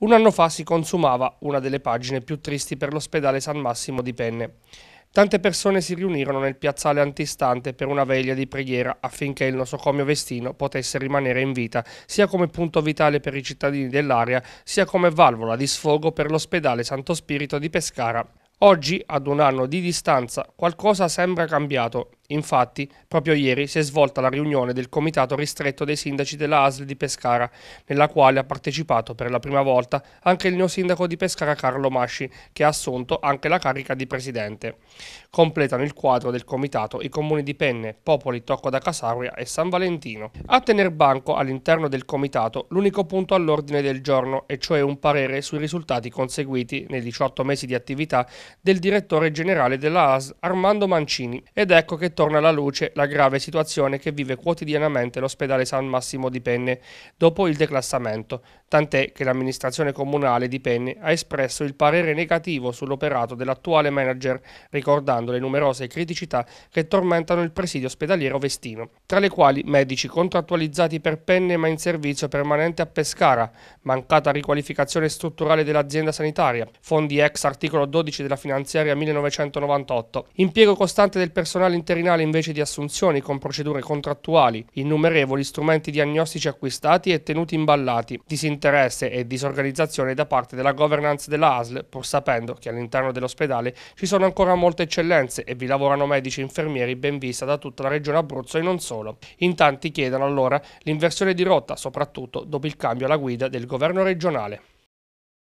Un anno fa si consumava una delle pagine più tristi per l'ospedale San Massimo di Penne. Tante persone si riunirono nel piazzale antistante per una veglia di preghiera affinché il nosocomio Vestino potesse rimanere in vita, sia come punto vitale per i cittadini dell'area, sia come valvola di sfogo per l'ospedale Santo Spirito di Pescara. Oggi, ad un anno di distanza, qualcosa sembra cambiato. Infatti, proprio ieri si è svolta la riunione del Comitato Ristretto dei Sindaci della ASL di Pescara, nella quale ha partecipato per la prima volta anche il sindaco di Pescara Carlo Masci, che ha assunto anche la carica di presidente. Completano il quadro del comitato i comuni di Penne, Popoli, Tocco da Casauria e San Valentino. A tener banco all'interno del comitato l'unico punto all'ordine del giorno, e cioè un parere sui risultati conseguiti nei 18 mesi di attività del direttore generale della ASL Armando Mancini, ed ecco che torna alla luce la grave situazione che vive quotidianamente l'ospedale San Massimo di Penne dopo il declassamento, tant'è che l'amministrazione comunale di Penne ha espresso il parere negativo sull'operato dell'attuale manager, ricordando le numerose criticità che tormentano il presidio ospedaliero Vestino, tra le quali medici contrattualizzati per Penne ma in servizio permanente a Pescara, mancata riqualificazione strutturale dell'azienda sanitaria, fondi ex articolo 12 della finanziaria 1998, impiego costante del personale interinale finale invece di assunzioni con procedure contrattuali, innumerevoli strumenti diagnostici acquistati e tenuti imballati, disinteresse e disorganizzazione da parte della governance della ASL, pur sapendo che all'interno dell'ospedale ci sono ancora molte eccellenze e vi lavorano medici e infermieri ben vista da tutta la regione Abruzzo e non solo. In tanti chiedono allora l'inversione di rotta, soprattutto dopo il cambio alla guida del governo regionale.